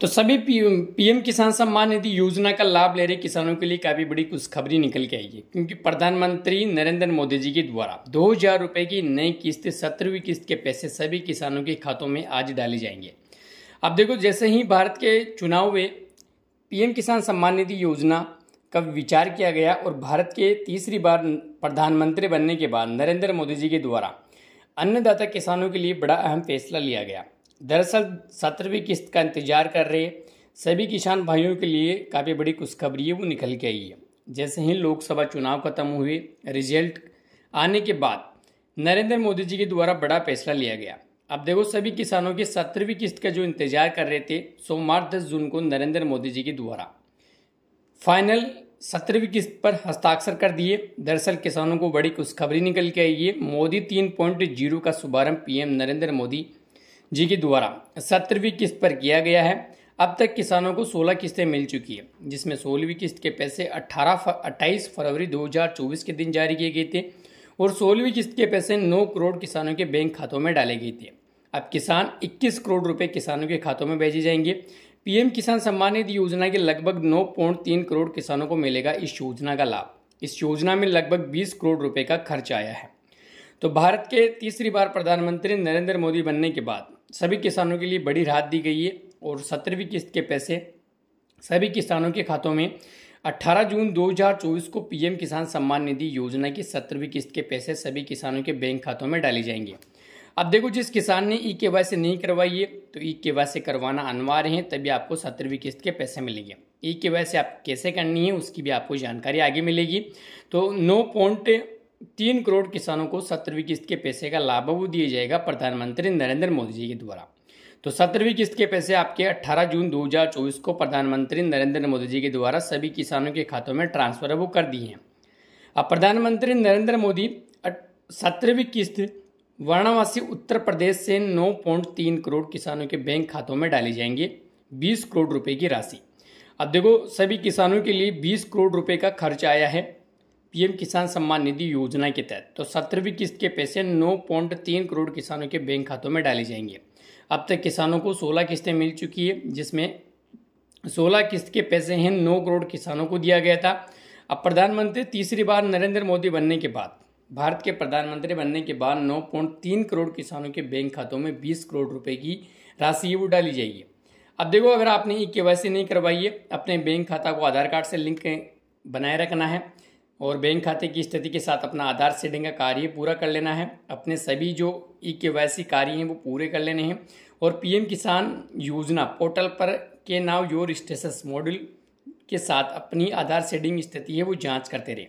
तो सभी पीएम किसान सम्मान निधि योजना का लाभ ले रहे किसानों के लिए काफ़ी बड़ी खुशखबरी निकल के आई है क्योंकि प्रधानमंत्री नरेंद्र मोदी जी के द्वारा दो हजार रुपये की नई किस्त सत्रहवीं किस्त के पैसे सभी किसानों के खातों में आज डाले जाएंगे अब देखो जैसे ही भारत के चुनाव में पीएम किसान सम्मान निधि योजना का विचार किया गया और भारत के तीसरी बार प्रधानमंत्री बनने के बाद नरेंद्र मोदी जी के द्वारा अन्नदाता किसानों के लिए बड़ा अहम फैसला लिया गया दरअसल सत्रहवीं किस्त का इंतजार कर रहे सभी किसान भाइयों के लिए काफ़ी बड़ी खुशखबरी है वो निकल के आई है जैसे ही लोकसभा चुनाव खत्म हुए रिजल्ट आने के बाद नरेंद्र मोदी जी के द्वारा बड़ा फैसला लिया गया अब देखो सभी किसानों की सत्रहवीं किस्त का जो इंतजार कर रहे थे सोमवार दस जून को नरेंद्र मोदी जी के द्वारा फाइनल सत्रहवीं किस्त पर हस्ताक्षर कर दिए दरअसल किसानों को बड़ी खुशखबरी निकल के आई है मोदी तीन पॉइंट जीरो का शुभारंभ पीएम नरेंद्र मोदी जी के द्वारा सत्रहवीं किस्त पर किया गया है अब तक किसानों को 16 किस्तें मिल चुकी है जिसमें सोलहवीं किस्त के पैसे 18 फर, 28 फरवरी 2024 के दिन जारी किए गए थे और सोलहवीं किस्त के पैसे 9 करोड़ किसानों के बैंक खातों में डाले गए थे अब किसान 21 करोड़ रुपए किसानों के खातों में भेजे जाएंगे पीएम किसान सम्मान निधि योजना के लगभग नौ तीन करोड़ किसानों को मिलेगा इस योजना का लाभ इस योजना में लगभग बीस करोड़ रुपए का खर्च आया है तो भारत के तीसरी बार प्रधानमंत्री नरेंद्र मोदी बनने के बाद सभी किसानों के लिए बड़ी राहत दी गई है और सत्रहवीं किस्त के पैसे सभी किसानों के खातों में 18 जून 2024 को पीएम किसान सम्मान निधि योजना की सत्रहवीं किस्त के पैसे सभी किसानों के बैंक खातों में डाले जाएंगे अब देखो जिस किसान ने ई के से नहीं करवाई है तो ई के से करवाना अनिवार्य है तभी आपको सत्रहवीं किस्त के पैसे मिलेंगे ई के से आप कैसे करनी है उसकी भी आपको जानकारी आगे मिलेगी तो नो पॉइंट तीन करोड़ किसानों को सत्रहवीं किस्त के पैसे का लाभ वो दिया जाएगा प्रधानमंत्री नरेंद्र मोदी जी के द्वारा तो सत्रहवीं किस्त के पैसे आपके 18 जून 2024 को प्रधानमंत्री नरेंद्र मोदी जी के द्वारा सभी किसानों के खातों में ट्रांसफर वो कर दिए हैं अब प्रधानमंत्री नरेंद्र मोदी सत्रहवीं किस्त वाराणसी उत्तर प्रदेश से नौ करोड़ किसानों के बैंक खातों में डाली जाएंगे बीस करोड़ रुपये की राशि अब देखो सभी किसानों के लिए बीस करोड़ रुपये का खर्च आया है पीएम किसान सम्मान निधि योजना के तहत तो सत्रहवीं किस्त के पैसे नौ पॉइंट तीन करोड़ किसानों के बैंक खातों में डाले जाएंगे अब तक किसानों को सोलह किस्तें मिल चुकी है जिसमें सोलह किस्त के पैसे हैं नौ करोड़ किसानों को दिया गया था अब प्रधानमंत्री तीसरी बार नरेंद्र मोदी बनने के बाद भारत के प्रधानमंत्री बनने के बाद नौ पॉइंट तीन करोड़ किसानों के बैंक खातों में बीस करोड़ रुपए की राशि वो डाली जाएगी अब देखो अगर आपने ई के नहीं करवाई है अपने बैंक खाता को आधार कार्ड से लिंक बनाए रखना है और बैंक खाते की स्थिति के साथ अपना आधार सेटिंग का कार्य पूरा कर लेना है अपने सभी जो ई के वैसी कार्य हैं वो पूरे कर लेने हैं और पीएम किसान योजना पोर्टल पर के नाव योर स्टेटस मॉड्यूल के साथ अपनी आधार सेटिंग स्थिति है वो जांच करते रहे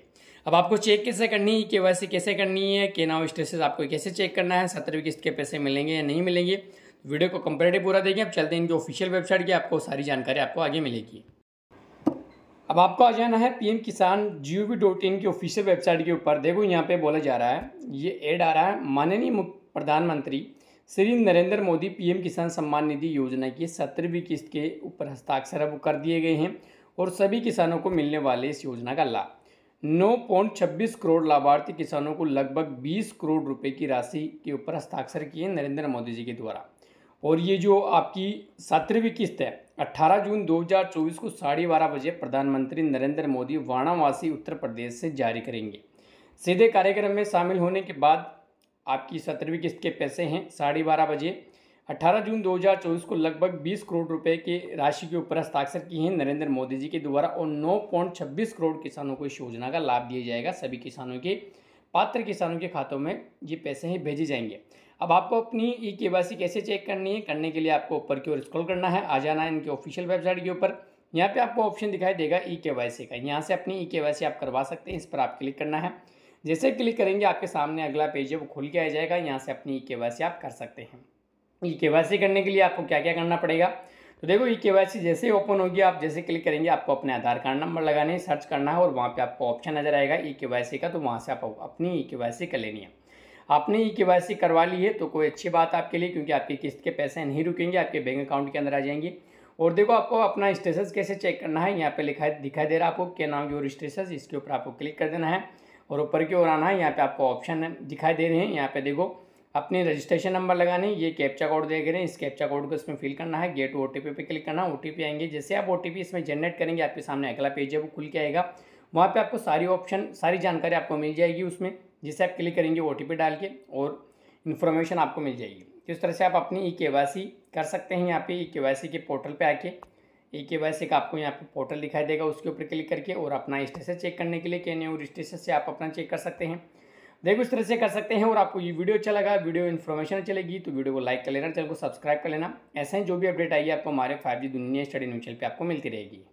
अब आपको चेक कैसे करनी है के वाई कैसे करनी है के नाव स्टेटस आपको कैसे चेक करना है सत्रहवीं किस्त के पैसे मिलेंगे या नहीं मिलेंगे वीडियो को कंपेरेटिव पूरा देखें अब चलते हैं इनकी ऑफिशियल वेबसाइट की आपको सारी जानकारी आपको आगे मिलेगी अब आपको आ जाना है पीएम किसान जी डॉट इन की ऑफिशियल वेबसाइट के ऊपर देखो यहाँ पे बोला जा रहा है ये एड आ रहा है माननीय प्रधानमंत्री श्री नरेंद्र मोदी पीएम किसान सम्मान निधि योजना की सत्रहवीं किस्त के ऊपर हस्ताक्षर अब कर दिए गए हैं और सभी किसानों को मिलने वाले इस योजना का लाभ नौ पॉइंट छब्बीस करोड़ लाभार्थी किसानों को लगभग बीस करोड़ रुपए की राशि के ऊपर हस्ताक्षर किए नरेंद्र मोदी जी के द्वारा और ये जो आपकी सत्रहवीं किस्त है 18 जून 2024 को साढ़े बारह बजे प्रधानमंत्री नरेंद्र मोदी वाराणसी उत्तर प्रदेश से जारी करेंगे सीधे कार्यक्रम में शामिल होने के बाद आपकी सत्रहवीं किस्त के पैसे हैं साढ़े बारह बजे 18 जून 2024 को लगभग 20 करोड़ रुपए के राशि के ऊपर हस्ताक्षर किए हैं नरेंद्र मोदी जी के द्वारा और नौ करोड़ किसानों को इस योजना का लाभ दिया जाएगा सभी किसानों के पात्र किसानों के खातों में ये पैसे ही भेजे जाएंगे अब आपको अपनी ई e के कैसे चेक करनी है करने के लिए आपको ऊपर की ओर स्क्रॉल करना है आ जाना है इनके ऑफिशियल वेबसाइट के ऊपर यहाँ पे आपको ऑप्शन दिखाई देगा ई e के का यहाँ से अपनी ई e के आप करवा सकते हैं इस पर आप क्लिक करना है जैसे क्लिक करेंगे आपके सामने अगला पेज है वो खुल के आ जाएगा यहाँ से अपनी ई के आप कर सकते हैं ई के करने के लिए आपको क्या क्या करना पड़ेगा तो देखो ई के जैसे ही ओपन होगी आप जैसे क्लिक करेंगे आपको अपने आधार कार्ड नंबर लगाने सर्च करना है और वहाँ पे आपको ऑप्शन नजर आएगा ई के का तो वहाँ से आप अपनी ई के कर लेनी है आपने ई के करवा ली है तो कोई अच्छी बात आपके लिए क्योंकि आपकी किस्त के पैसे नहीं रुकेंगे आपके बैंक अकाउंट के अंदर आ जाएंगे और देखो आपको अपना स्टेटस कैसे चेक करना है यहाँ पे लिखा दिखाई दे रहा है आपको क्या नाम जो स्टेटस इसके ऊपर आपको क्लिक कर देना है और ऊपर की ओर आना है यहाँ पे आपको ऑप्शन दिखाई दे रहे हैं यहाँ पे देखो अपने रजिस्ट्रेशन नंबर लगाने ये कैप्चा कोड दे रहे हैं इस कैप्चा कोड को इसमें फिल करना है गेट ओ टी पे क्लिक करना है ओ टी आएंगे जैसे आप ओ टी इसमें जनरेट करेंगे आपके सामने अगला पेज है वो खुल के आएगा वहाँ पर आपको सारी ऑप्शन सारी जानकारी आपको मिल जाएगी उसमें जिसे आप क्लिक करेंगे ओ डाल के और इन्फॉर्मेशन आपको मिल जाएगी किस तो तरह से आप अपनी ई e के कर सकते हैं यहाँ पे ई e के के पोर्टल पे आके ई e के का आपको यहाँ पे पोर्टल दिखाई देगा उसके ऊपर क्लिक करके और अपना स्टेटस चेक करने के लिए के और स्टेटस से आप अपना चेक कर सकते हैं देखो इस तरह से कर सकते हैं और आपको ये वीडियो अच्छा लगा वीडियो इन्फॉर्मेशन चलेगी तो वीडियो को लाइक कर लेना चैनल को सब्सक्राइब कर लेना ऐसे ही जो भी अपडेट आएगी आपको हमारे फाइव दुनिया स्टडी न्यूज चैनल पर आपको मिलती रहेगी